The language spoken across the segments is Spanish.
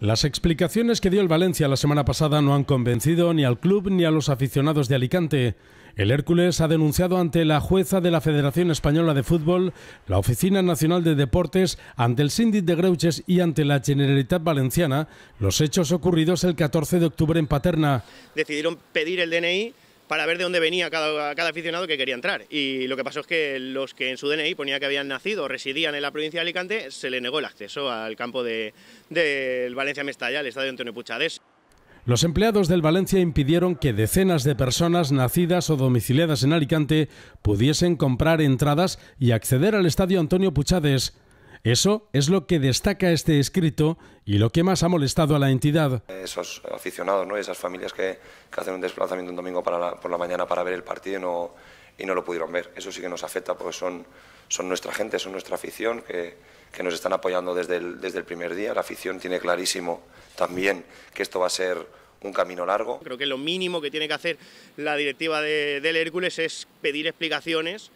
Las explicaciones que dio el Valencia la semana pasada no han convencido ni al club ni a los aficionados de Alicante. El Hércules ha denunciado ante la jueza de la Federación Española de Fútbol, la Oficina Nacional de Deportes, ante el Síndic de Greuches y ante la Generalitat Valenciana los hechos ocurridos el 14 de octubre en Paterna. Decidieron pedir el DNI para ver de dónde venía cada, aficionado que quería entrar. Y lo que pasó es que los que en su DNI ponía que habían nacido o residían en la provincia de Alicante, se le negó el acceso al campo del de Valencia-Mestalla, al estadio Antonio Puchades. Los empleados del Valencia impidieron que decenas de personas nacidas o domiciliadas en Alicante pudiesen comprar entradas y acceder al estadio Antonio Puchades eso es lo que destaca este escrito y lo que más ha molestado a la entidad. Esos aficionados, ¿no? esas familias que, hacen un desplazamiento un domingo por la mañana para ver el partido y no, lo pudieron ver. Eso sí que nos afecta porque son, son nuestra gente, son nuestra afición que, nos están apoyando desde el, desde el primer día. La afición tiene clarísimo también que esto va a ser un camino largo. Creo que lo mínimo que tiene que hacer la directiva del Hércules es pedir explicaciones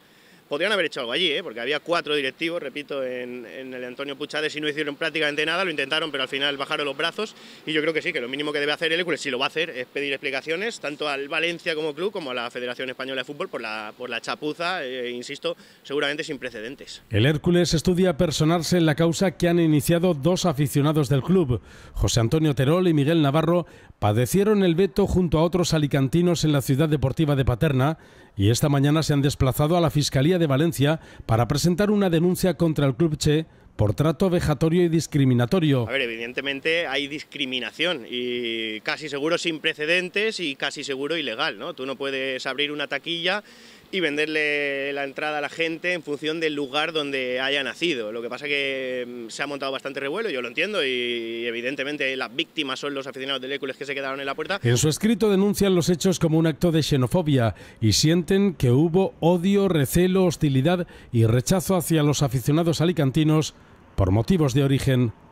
Podrían haber hecho algo allí, ¿eh? porque había cuatro directivos, repito, en, el Antonio Puchades y no hicieron prácticamente nada, lo intentaron, pero al final bajaron los brazos y yo creo que sí, que lo mínimo que debe hacer el Hércules, si lo va a hacer, es pedir explicaciones tanto al Valencia como club como a la Federación Española de Fútbol por la, por la chapuza, eh, insisto, seguramente sin precedentes. El Hércules estudia personarse en la causa que han iniciado dos aficionados del club. José Antonio Terol y Miguel Navarro padecieron el veto junto a otros alicantinos en la ciudad deportiva de Paterna y esta mañana se han desplazado a la Fiscalía de Valencia para presentar una denuncia contra el Club Che por trato vejatorio y discriminatorio. A ver, evidentemente hay discriminación y casi seguro sin precedentes y casi seguro ilegal, ¿no? Tú no puedes abrir una taquilla y venderle la entrada a la gente en función del lugar donde haya nacido. Lo que pasa que mm, se ha montado bastante revuelo, yo lo entiendo, y evidentemente las víctimas son los aficionados del Lécules que se quedaron en la puerta. En su escrito denuncian los hechos como un acto de xenofobia y sienten que hubo odio, recelo, hostilidad y rechazo hacia los aficionados alicantinos por motivos de origen